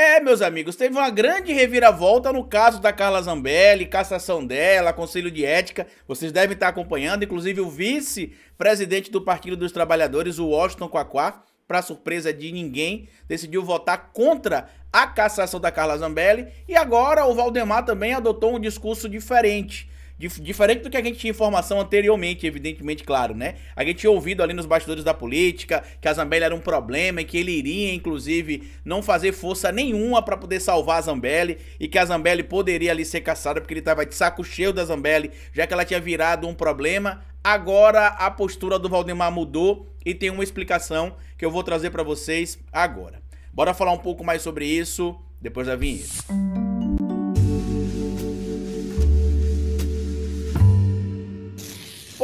É, meus amigos, teve uma grande reviravolta no caso da Carla Zambelli, cassação dela, conselho de ética. Vocês devem estar acompanhando, inclusive o vice-presidente do Partido dos Trabalhadores, o Washington Quaquá, para surpresa de ninguém, decidiu votar contra a cassação da Carla Zambelli e agora o Valdemar também adotou um discurso diferente. Dif diferente do que a gente tinha informação anteriormente, evidentemente, claro, né? A gente tinha ouvido ali nos bastidores da política que a Zambelli era um problema e que ele iria, inclusive, não fazer força nenhuma para poder salvar a Zambelli e que a Zambelli poderia ali ser caçada porque ele estava de saco cheio da Zambelli, já que ela tinha virado um problema. Agora a postura do Valdemar mudou e tem uma explicação que eu vou trazer para vocês agora. Bora falar um pouco mais sobre isso depois da vinheta.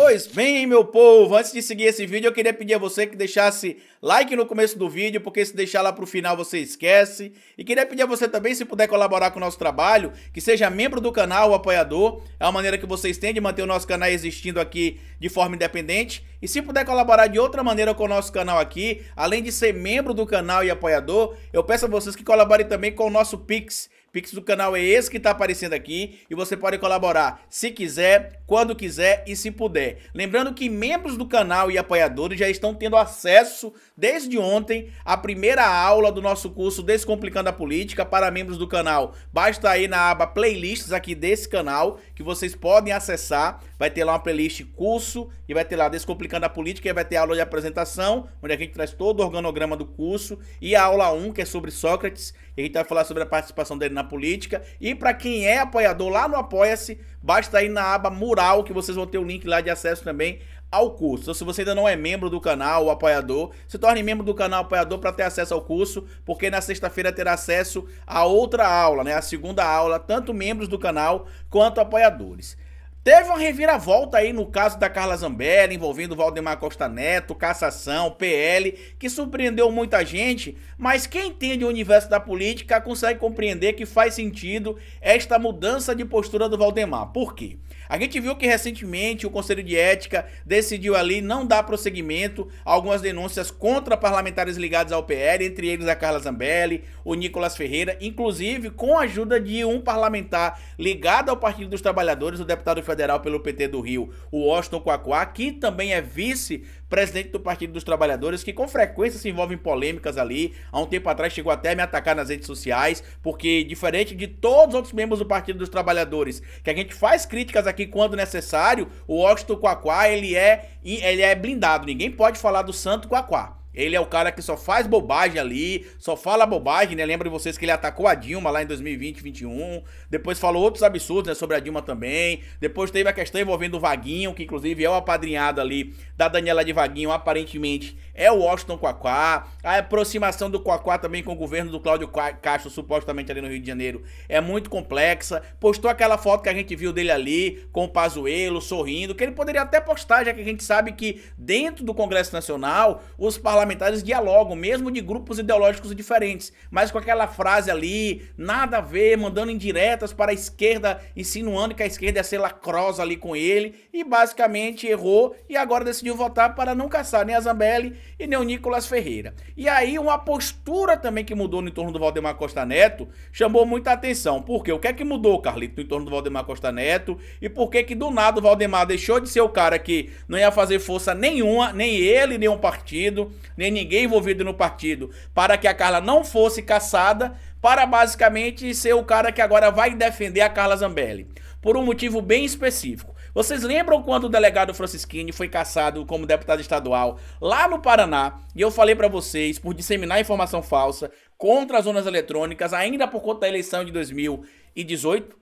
Pois bem, meu povo, antes de seguir esse vídeo, eu queria pedir a você que deixasse like no começo do vídeo, porque se deixar lá para o final você esquece. E queria pedir a você também, se puder colaborar com o nosso trabalho, que seja membro do canal, o apoiador. É uma maneira que vocês têm de manter o nosso canal existindo aqui de forma independente. E se puder colaborar de outra maneira com o nosso canal aqui, além de ser membro do canal e apoiador, eu peço a vocês que colaborem também com o nosso Pix, Pix do canal é esse que está aparecendo aqui e você pode colaborar se quiser, quando quiser e se puder. Lembrando que membros do canal e apoiadores já estão tendo acesso desde ontem à primeira aula do nosso curso Descomplicando a Política para membros do canal. Basta aí na aba playlists aqui desse canal que vocês podem acessar vai ter lá uma playlist curso e vai ter lá Descomplicando a Política e vai ter aula de apresentação, onde a gente traz todo o organograma do curso e a aula 1, que é sobre Sócrates, e a gente vai falar sobre a participação dele na política. E para quem é apoiador lá no Apoia-se, basta ir na aba Mural, que vocês vão ter o link lá de acesso também ao curso. Então, se você ainda não é membro do canal ou apoiador, se torne membro do canal apoiador para ter acesso ao curso, porque na sexta-feira terá acesso a outra aula, né? A segunda aula, tanto membros do canal quanto apoiadores. Teve uma reviravolta aí no caso da Carla Zambelli, envolvendo Valdemar Costa Neto, cassação, PL, que surpreendeu muita gente, mas quem entende o universo da política consegue compreender que faz sentido esta mudança de postura do Valdemar. Por quê? A gente viu que recentemente o Conselho de Ética decidiu ali não dar prosseguimento a algumas denúncias contra parlamentares ligados ao PL, entre eles a Carla Zambelli, o Nicolas Ferreira, inclusive com a ajuda de um parlamentar ligado ao Partido dos Trabalhadores, o deputado federal federal pelo PT do Rio, o Washington Quaquá, que também é vice-presidente do Partido dos Trabalhadores, que com frequência se envolve em polêmicas ali. Há um tempo atrás chegou até a me atacar nas redes sociais, porque diferente de todos os outros membros do Partido dos Trabalhadores, que a gente faz críticas aqui quando necessário, o Washington Quaquá, ele é, ele é blindado. Ninguém pode falar do santo Quaquá. Ele é o cara que só faz bobagem ali, só fala bobagem, né? Lembro de vocês que ele atacou a Dilma lá em 2020, 2021. Depois falou outros absurdos, né? Sobre a Dilma também. Depois teve a questão envolvendo o Vaguinho, que inclusive é o apadrinhado ali da Daniela de Vaguinho, aparentemente é o Washington Quaquá. A aproximação do Quaquá também com o governo do Cláudio Castro, supostamente ali no Rio de Janeiro, é muito complexa. Postou aquela foto que a gente viu dele ali, com o Pazuelo, sorrindo, que ele poderia até postar, já que a gente sabe que dentro do Congresso Nacional, os parlamentares parlamentares dialogam, mesmo de grupos ideológicos diferentes, mas com aquela frase ali, nada a ver, mandando indiretas para a esquerda, insinuando que a esquerda ia ser lacrosa ali com ele, e basicamente errou e agora decidiu votar para não caçar nem a Zambelli e nem o Nicolas Ferreira. E aí uma postura também que mudou no entorno do Valdemar Costa Neto chamou muita atenção, porque o que é que mudou, Carlito, no entorno do Valdemar Costa Neto e por que que do nada o Valdemar deixou de ser o cara que não ia fazer força nenhuma, nem ele, nem o um partido, nem ninguém envolvido no partido, para que a Carla não fosse caçada, para basicamente ser o cara que agora vai defender a Carla Zambelli, por um motivo bem específico. Vocês lembram quando o delegado Francisquini foi caçado como deputado estadual lá no Paraná? E eu falei para vocês, por disseminar informação falsa contra as urnas eletrônicas, ainda por conta da eleição de 2018,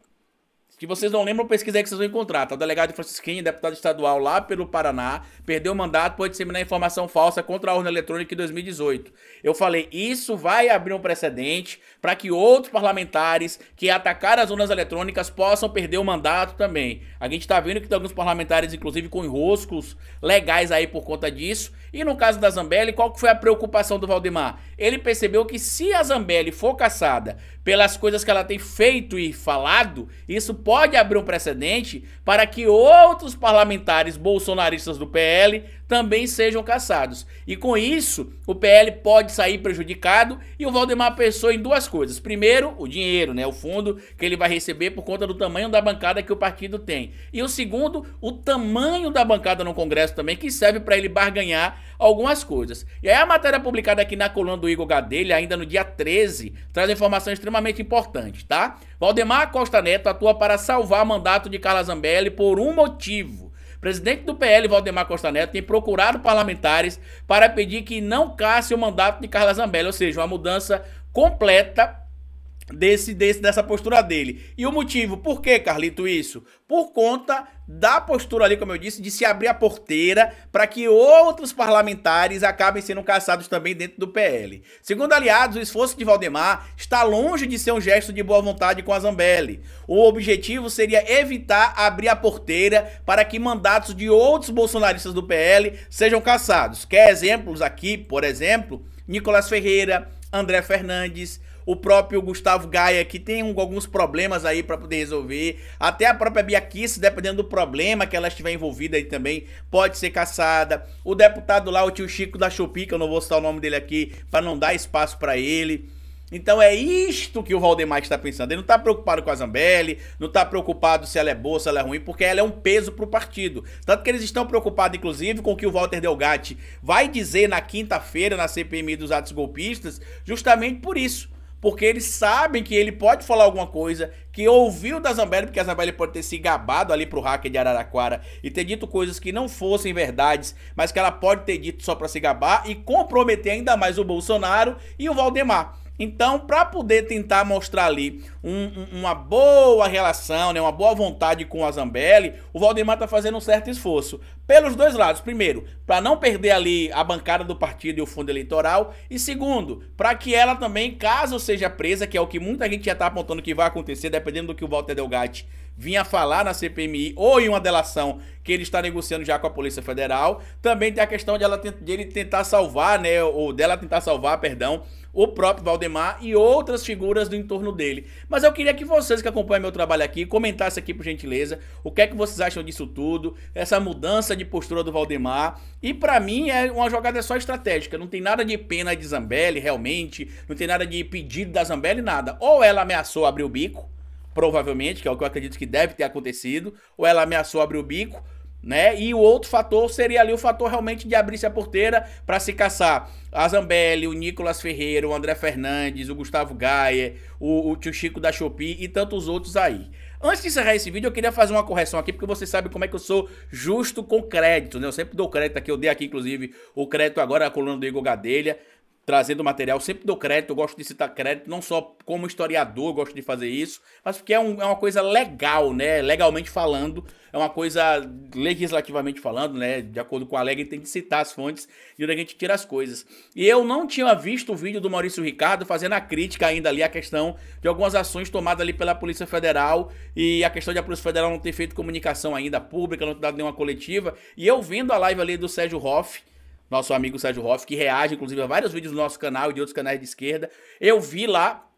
que vocês não lembram, pesquisa que vocês vão encontrar. Tá? O delegado Francisquinha, deputado estadual lá pelo Paraná, perdeu o mandato por disseminar informação falsa contra a urna eletrônica em 2018. Eu falei, isso vai abrir um precedente para que outros parlamentares que atacaram as urnas eletrônicas possam perder o mandato também. A gente está vendo que tem alguns parlamentares, inclusive, com enroscos legais aí por conta disso. E no caso da Zambelli, qual que foi a preocupação do Valdemar? Ele percebeu que se a Zambelli for caçada pelas coisas que ela tem feito e falado, isso pode pode abrir um precedente para que outros parlamentares bolsonaristas do PL também sejam caçados E com isso, o PL pode sair prejudicado e o Valdemar pensou em duas coisas. Primeiro, o dinheiro, né, o fundo que ele vai receber por conta do tamanho da bancada que o partido tem. E o segundo, o tamanho da bancada no Congresso também, que serve para ele barganhar algumas coisas. E aí a matéria publicada aqui na coluna do Igor Gadelha, ainda no dia 13, traz informação extremamente importante, tá? Valdemar Costa Neto atua para salvar mandato de Carla Zambelli por um motivo presidente do PL, Valdemar Costa Neto, tem procurado parlamentares para pedir que não casse o mandato de Carla Zambelli, ou seja, uma mudança completa desse, desse dessa postura dele. E o motivo, por que, Carlito, isso? Por conta da postura ali, como eu disse, de se abrir a porteira para que outros parlamentares acabem sendo caçados também dentro do PL. Segundo aliados, o esforço de Valdemar está longe de ser um gesto de boa vontade com a Zambelli. O objetivo seria evitar abrir a porteira para que mandatos de outros bolsonaristas do PL sejam caçados. Quer exemplos aqui, por exemplo, Nicolas Ferreira, André Fernandes, o próprio Gustavo Gaia, que tem um, alguns problemas aí para poder resolver. Até a própria Bia Kiss, dependendo do problema que ela estiver envolvida aí também, pode ser caçada. O deputado lá, o tio Chico da Chupi, que eu não vou citar o nome dele aqui, para não dar espaço para ele. Então é isto que o Valdemar está pensando. Ele não está preocupado com a Zambelli, não está preocupado se ela é boa, se ela é ruim, porque ela é um peso para o partido. Tanto que eles estão preocupados, inclusive, com o que o Walter Delgatti vai dizer na quinta-feira na CPMI dos atos golpistas, justamente por isso porque eles sabem que ele pode falar alguma coisa, que ouviu da Zambelli, porque a Zambelli pode ter se gabado ali pro hacker de Araraquara e ter dito coisas que não fossem verdades, mas que ela pode ter dito só para se gabar e comprometer ainda mais o Bolsonaro e o Valdemar. Então, para poder tentar mostrar ali um, um, uma boa relação, né, uma boa vontade com o Zambelli, o Valdemar está fazendo um certo esforço. Pelos dois lados. Primeiro, para não perder ali a bancada do partido e o fundo eleitoral. E segundo, para que ela também, caso seja presa, que é o que muita gente já está apontando que vai acontecer, dependendo do que o Walter Delgatti vinha falar na CPMI ou em uma delação que ele está negociando já com a Polícia Federal. Também tem a questão de, ela, de ele tentar salvar, né, ou dela tentar salvar, perdão, o próprio Valdemar e outras figuras do entorno dele. Mas eu queria que vocês que acompanham meu trabalho aqui comentassem aqui por gentileza o que é que vocês acham disso tudo, essa mudança de postura do Valdemar. E para mim é uma jogada só estratégica, não tem nada de pena de Zambelli realmente, não tem nada de pedido da Zambelli, nada. Ou ela ameaçou abrir o bico, provavelmente, que é o que eu acredito que deve ter acontecido, ou ela ameaçou abrir o bico, né? E o outro fator seria ali o fator realmente de abrir-se a porteira para se caçar a Zambelli, o Nicolas Ferreira, o André Fernandes, o Gustavo Gaia, o, o tio Chico da Shopee e tantos outros aí. Antes de encerrar esse vídeo, eu queria fazer uma correção aqui, porque você sabe como é que eu sou justo com crédito, né? Eu sempre dou crédito aqui, eu dei aqui, inclusive, o crédito agora à coluna do Igor Gadelha, trazendo material. Sempre dou crédito, eu gosto de citar crédito, não só como historiador, gosto de fazer isso, mas porque é, um, é uma coisa legal, né? Legalmente falando, é uma coisa legislativamente falando, né? De acordo com a lei, a gente tem que citar as fontes e onde a gente tira as coisas. E eu não tinha visto o vídeo do Maurício Ricardo fazendo a crítica ainda ali à questão de algumas ações tomadas ali pela Polícia Federal e a questão de a Polícia Federal não ter feito comunicação ainda pública, não ter dado nenhuma coletiva. E eu vendo a live ali do Sérgio Hoff, nosso amigo Sérgio Hoff, que reage, inclusive, a vários vídeos do nosso canal e de outros canais de esquerda. Eu vi lá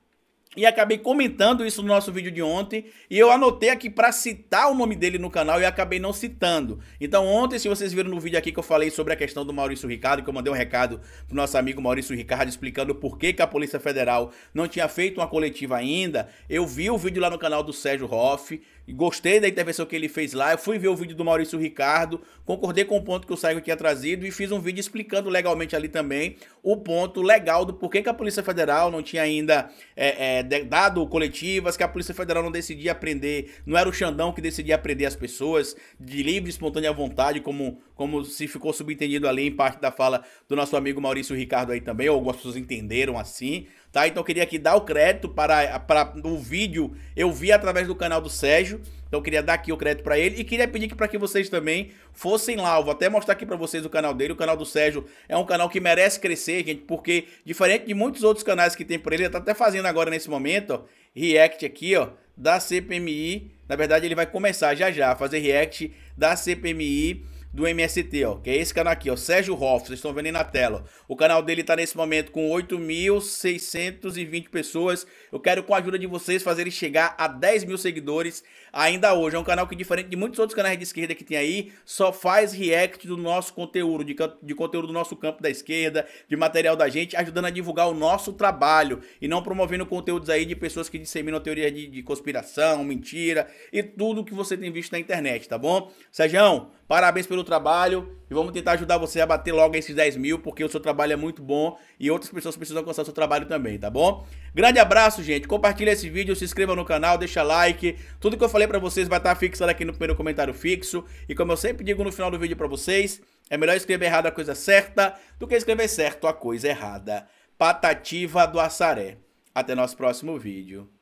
e acabei comentando isso no nosso vídeo de ontem e eu anotei aqui para citar o nome dele no canal e acabei não citando. Então ontem, se vocês viram no vídeo aqui que eu falei sobre a questão do Maurício Ricardo, que eu mandei um recado pro nosso amigo Maurício Ricardo explicando por que, que a Polícia Federal não tinha feito uma coletiva ainda, eu vi o vídeo lá no canal do Sérgio Hoff, Gostei da intervenção que ele fez lá. Eu fui ver o vídeo do Maurício Ricardo, concordei com o ponto que o Saigo tinha trazido e fiz um vídeo explicando legalmente ali também o ponto legal do porquê que a Polícia Federal não tinha ainda é, é, dado coletivas, que a Polícia Federal não decidia prender, não era o Xandão que decidia prender as pessoas de livre e espontânea vontade, como como se ficou subentendido ali em parte da fala do nosso amigo Maurício Ricardo aí também, algumas pessoas entenderam assim, tá? Então eu queria aqui dar o crédito para, para o vídeo, eu vi através do canal do Sérgio, então eu queria dar aqui o crédito para ele e queria pedir que para que vocês também fossem lá, eu vou até mostrar aqui para vocês o canal dele, o canal do Sérgio é um canal que merece crescer, gente, porque diferente de muitos outros canais que tem por ele, ele tá até fazendo agora nesse momento, ó, react aqui, ó, da CPMI, na verdade ele vai começar já já a fazer react da CPMI do MST, ó, que é esse canal aqui, ó, Sérgio Hoff, vocês estão vendo aí na tela. O canal dele está nesse momento com 8.620 pessoas. Eu quero, com a ajuda de vocês, fazer ele chegar a 10 mil seguidores ainda hoje. É um canal que, diferente de muitos outros canais de esquerda que tem aí, só faz react do nosso conteúdo, de, de conteúdo do nosso campo da esquerda, de material da gente, ajudando a divulgar o nosso trabalho e não promovendo conteúdos aí de pessoas que disseminam teoria de, de conspiração, mentira e tudo que você tem visto na internet, tá bom? Sérgio, parabéns pelo seu trabalho e vamos tentar ajudar você a bater logo esses 10 mil, porque o seu trabalho é muito bom e outras pessoas precisam alcançar o seu trabalho também, tá bom? Grande abraço, gente. Compartilha esse vídeo, se inscreva no canal, deixa like. Tudo que eu falei pra vocês vai estar tá fixado aqui no primeiro comentário fixo. E como eu sempre digo no final do vídeo pra vocês, é melhor escrever errado a coisa certa do que escrever certo a coisa errada. Patativa do Assaré. Até nosso próximo vídeo.